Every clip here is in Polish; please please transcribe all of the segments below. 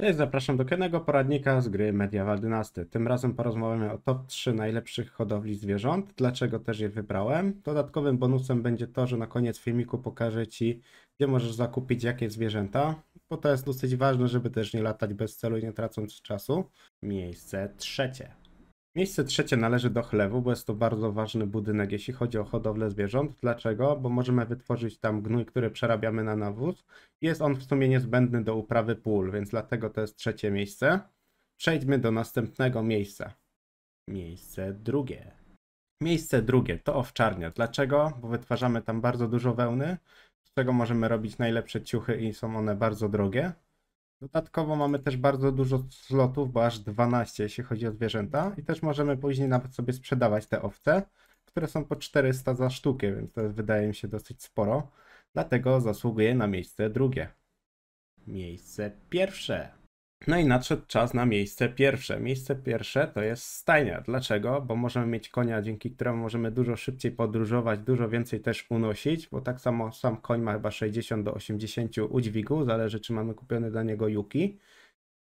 Cześć, zapraszam do kolejnego poradnika z gry Medieval Dynasty. Tym razem porozmawiamy o top 3 najlepszych hodowli zwierząt, dlaczego też je wybrałem. Dodatkowym bonusem będzie to, że na koniec filmiku pokażę Ci, gdzie możesz zakupić jakie zwierzęta, bo to jest dosyć ważne, żeby też nie latać bez celu i nie tracąc czasu. Miejsce trzecie. Miejsce trzecie należy do chlewu, bo jest to bardzo ważny budynek, jeśli chodzi o hodowlę zwierząt. Dlaczego? Bo możemy wytworzyć tam gnój, który przerabiamy na nawóz. Jest on w sumie niezbędny do uprawy pól, więc dlatego to jest trzecie miejsce. Przejdźmy do następnego miejsca. Miejsce drugie. Miejsce drugie to owczarnia. Dlaczego? Bo wytwarzamy tam bardzo dużo wełny, z czego możemy robić najlepsze ciuchy i są one bardzo drogie. Dodatkowo mamy też bardzo dużo slotów, bo aż 12 jeśli chodzi o zwierzęta i też możemy później nawet sobie sprzedawać te owce, które są po 400 za sztukę, więc to wydaje mi się dosyć sporo. Dlatego zasługuje na miejsce drugie. Miejsce pierwsze. No i nadszedł czas na miejsce pierwsze. Miejsce pierwsze to jest stajnia. Dlaczego? Bo możemy mieć konia, dzięki któremu możemy dużo szybciej podróżować, dużo więcej też unosić, bo tak samo sam koń ma chyba 60 do 80 udźwigu, zależy czy mamy kupione dla niego juki.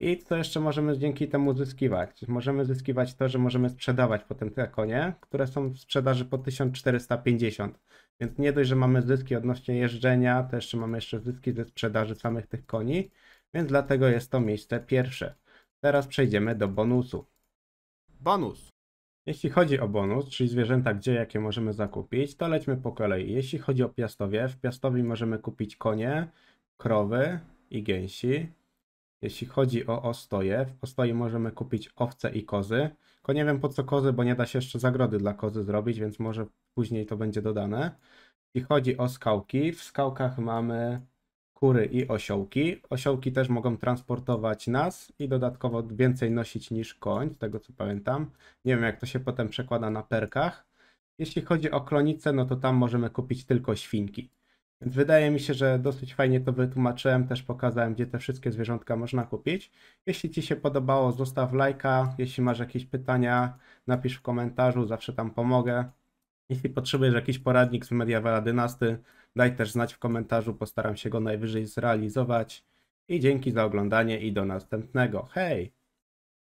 I co jeszcze możemy dzięki temu zyskiwać? Możemy zyskiwać to, że możemy sprzedawać potem te konie, które są w sprzedaży po 1450. Więc nie dość, że mamy zyski odnośnie jeżdżenia, to jeszcze mamy jeszcze zyski ze sprzedaży samych tych koni więc dlatego jest to miejsce pierwsze. Teraz przejdziemy do bonusu. Bonus. Jeśli chodzi o bonus, czyli zwierzęta gdzie jakie możemy zakupić, to lećmy po kolei. Jeśli chodzi o piastowie, w piastowi możemy kupić konie, krowy i gęsi. Jeśli chodzi o ostoje, w ostoje możemy kupić owce i kozy. Tylko nie wiem po co kozy, bo nie da się jeszcze zagrody dla kozy zrobić, więc może później to będzie dodane. Jeśli chodzi o skałki, w skałkach mamy kury i osiołki. Osiołki też mogą transportować nas i dodatkowo więcej nosić niż koń, z tego co pamiętam. Nie wiem, jak to się potem przekłada na perkach. Jeśli chodzi o klonicę, no to tam możemy kupić tylko świnki. Więc wydaje mi się, że dosyć fajnie to wytłumaczyłem, też pokazałem, gdzie te wszystkie zwierzątka można kupić. Jeśli Ci się podobało, zostaw lajka. Jeśli masz jakieś pytania, napisz w komentarzu, zawsze tam pomogę. Jeśli potrzebujesz jakiś poradnik z Mediawara Dynasty, daj też znać w komentarzu, postaram się go najwyżej zrealizować. I dzięki za oglądanie i do następnego. Hej!